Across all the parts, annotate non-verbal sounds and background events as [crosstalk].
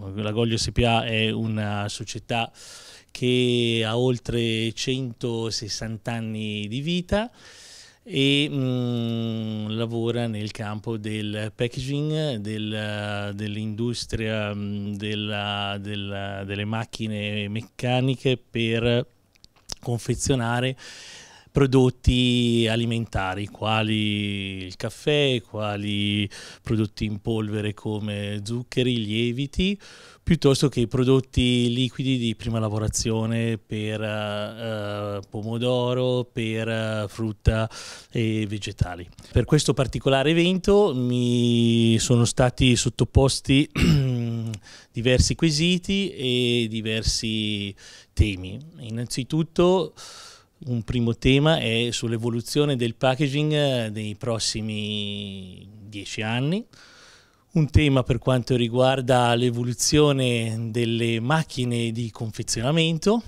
La Goglio SPA è una società che ha oltre 160 anni di vita e mh, mm, lavora nel campo del packaging, del, dell'industria mm, della, della, delle macchine meccaniche per confezionare prodotti alimentari, quali il caffè, quali prodotti in polvere come zuccheri, lieviti, piuttosto che i prodotti liquidi di prima lavorazione per eh, pomodoro, per frutta e vegetali. Per questo particolare evento mi sono stati sottoposti [clears throat] diversi quesiti e diversi temi. Innanzitutto un primo tema è sull'evoluzione del packaging nei eh, prossimi dieci anni, un tema per quanto riguarda l'evoluzione delle macchine di confezionamento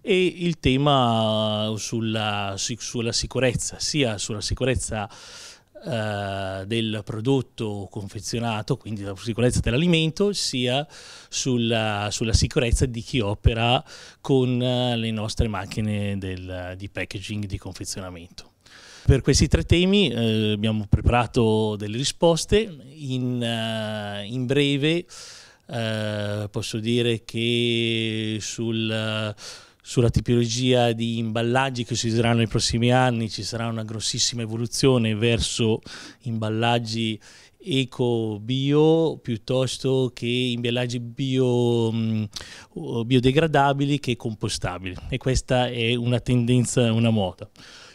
e il tema sulla, sulla sicurezza, sia sulla sicurezza eh, del prodotto confezionato, quindi la sicurezza dell'alimento, sia sulla, sulla, sicurezza di chi opera con eh, le nostre macchine del, di packaging, di confezionamento. Per questi tre temi eh, abbiamo preparato delle risposte, in, uh, in breve uh, posso dire che sul... Uh, sulla tipologia di imballaggi che si useranno nei prossimi anni, ci sarà una grossissima evoluzione verso imballaggi eco-bio piuttosto che imballaggi bio, mm, biodegradabili che compostabili e questa è una tendenza, una moda.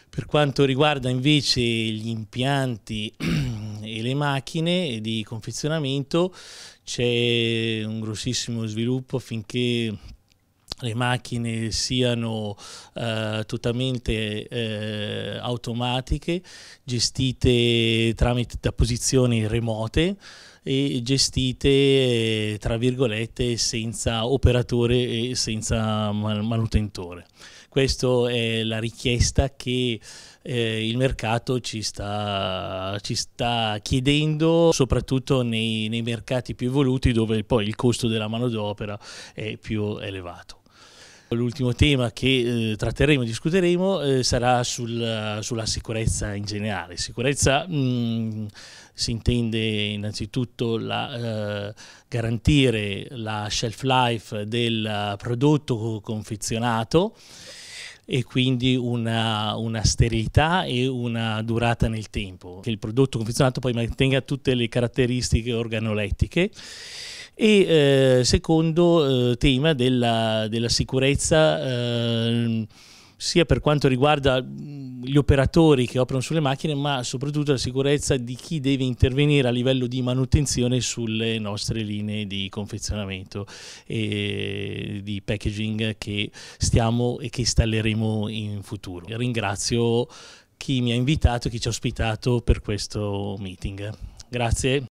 Per quanto riguarda invece gli impianti [clears throat] e le macchine di confezionamento c'è un grossissimo sviluppo affinché le macchine siano eh, totalmente eh, automatiche, gestite tramite da posizioni remote e gestite eh, tra virgolette senza operatore e senza man manutentore. Questa è la richiesta che eh, il mercato ci sta, ci sta, chiedendo, soprattutto nei, nei mercati più evoluti dove poi il costo della manodopera è più elevato. L'ultimo tema che eh, tratteremo e discuteremo eh, sarà sul, sulla sicurezza in generale. Sicurezza mh, mm, si intende innanzitutto la, eh, garantire la shelf life del prodotto confezionato e quindi una, una sterilità e una durata nel tempo, che il prodotto confezionato poi mantenga tutte le caratteristiche organolettiche e eh, secondo eh, tema della, della sicurezza eh, sia per quanto riguarda gli operatori che operano sulle macchine, ma soprattutto la sicurezza di chi deve intervenire a livello di manutenzione sulle nostre linee di confezionamento e di packaging che stiamo e che installeremo in futuro. Ringrazio chi mi ha invitato e chi ci ha ospitato per questo meeting. Grazie.